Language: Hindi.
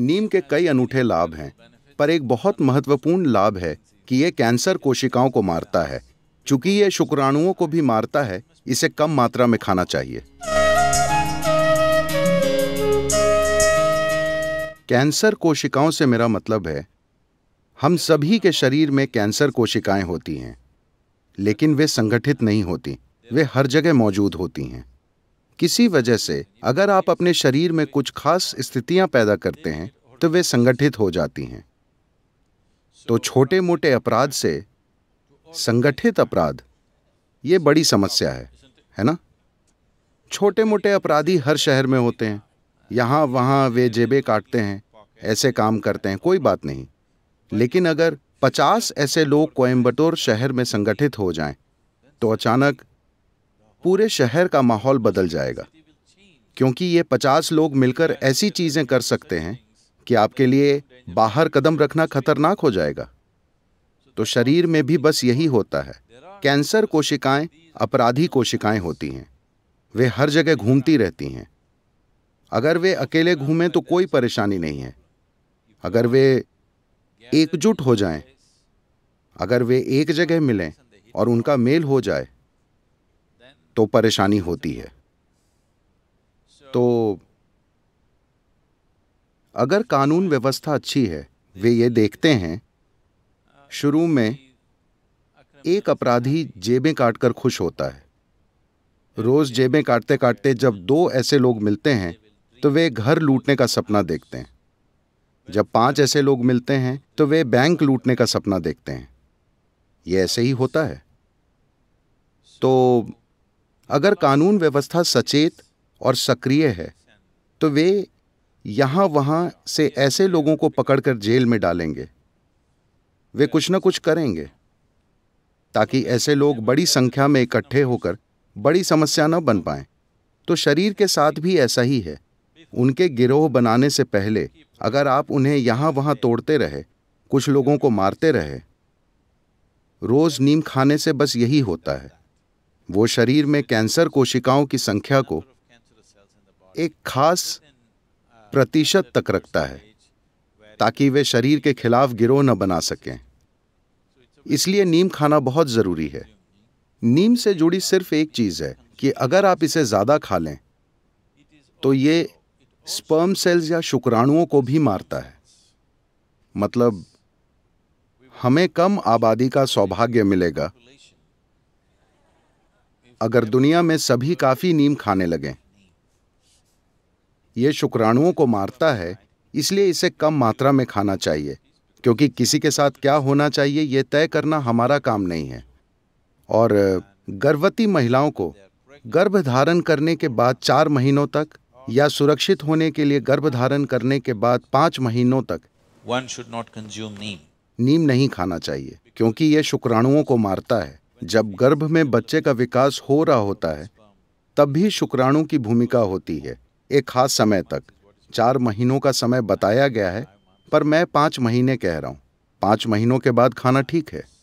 नीम के कई अनूठे लाभ हैं पर एक बहुत महत्वपूर्ण लाभ है कि यह कैंसर कोशिकाओं को मारता है चूंकि ये शुक्राणुओं को भी मारता है इसे कम मात्रा में खाना चाहिए कैंसर कोशिकाओं से मेरा मतलब है हम सभी के शरीर में कैंसर कोशिकाएं होती हैं लेकिन वे संगठित नहीं होती वे हर जगह मौजूद होती हैं किसी वजह से अगर आप अपने शरीर में कुछ खास स्थितियां पैदा करते हैं तो वे संगठित हो जाती हैं तो छोटे मोटे अपराध से संगठित अपराध ये बड़ी समस्या है है ना छोटे मोटे अपराधी हर शहर में होते हैं यहाँ वहाँ वे जेबें काटते हैं ऐसे काम करते हैं कोई बात नहीं लेकिन अगर पचास ऐसे लोग कोयम्बटोर शहर में संगठित हो जाएं, तो अचानक पूरे शहर का माहौल बदल जाएगा क्योंकि ये पचास लोग मिलकर ऐसी चीज़ें कर सकते हैं कि आपके लिए बाहर कदम रखना खतरनाक हो जाएगा तो शरीर में भी बस यही होता है कैंसर कोशिकाएं अपराधी कोशिकाएं होती हैं वे हर जगह घूमती रहती हैं अगर वे अकेले घूमें तो कोई परेशानी नहीं है अगर वे एकजुट हो जाएं, अगर वे एक जगह मिलें और उनका मेल हो जाए तो परेशानी होती है तो अगर कानून व्यवस्था अच्छी है वे ये देखते हैं शुरू में एक अपराधी जेबें काटकर खुश होता है रोज जेबें काटते काटते जब दो ऐसे लोग मिलते हैं तो वे घर लूटने का सपना देखते हैं जब पांच ऐसे लोग मिलते हैं तो वे बैंक लूटने का सपना देखते हैं ये ऐसे ही होता है तो अगर कानून व्यवस्था सचेत और सक्रिय है तो वे यहाँ वहाँ से ऐसे लोगों को पकड़कर जेल में डालेंगे वे कुछ न कुछ करेंगे ताकि ऐसे लोग बड़ी संख्या में इकट्ठे होकर बड़ी समस्या न बन पाए तो शरीर के साथ भी ऐसा ही है उनके गिरोह बनाने से पहले अगर आप उन्हें यहाँ वहाँ तोड़ते रहे कुछ लोगों को मारते रहे रोज़ नीम खाने से बस यही होता है वो शरीर में कैंसर कोशिकाओं की संख्या को एक खास प्रतिशत तक रखता है ताकि वे शरीर के खिलाफ गिरोह न बना सकें इसलिए नीम खाना बहुत ज़रूरी है नीम से जुड़ी सिर्फ एक चीज़ है कि अगर आप इसे ज़्यादा खा लें तो ये स्पर्म सेल्स या शुक्राणुओं को भी मारता है मतलब हमें कम आबादी का सौभाग्य मिलेगा अगर दुनिया में सभी काफ़ी नीम खाने लगें ये शुक्राणुओं को मारता है इसलिए इसे कम मात्रा में खाना चाहिए क्योंकि किसी के साथ क्या होना चाहिए यह तय करना हमारा काम नहीं है और गर्भवती महिलाओं को गर्भ धारण करने के बाद चार महीनों तक या सुरक्षित होने के लिए गर्भ धारण करने के बाद पांच महीनों तक one should not consume neem नीम नहीं खाना चाहिए क्योंकि यह शुक्राणुओं को मारता है जब गर्भ में बच्चे का विकास हो रहा होता है तब भी शुक्राणु की भूमिका होती है एक खास समय तक चार महीनों का समय बताया गया है पर मैं पाँच महीने कह रहा हूँ पाँच महीनों के बाद खाना ठीक है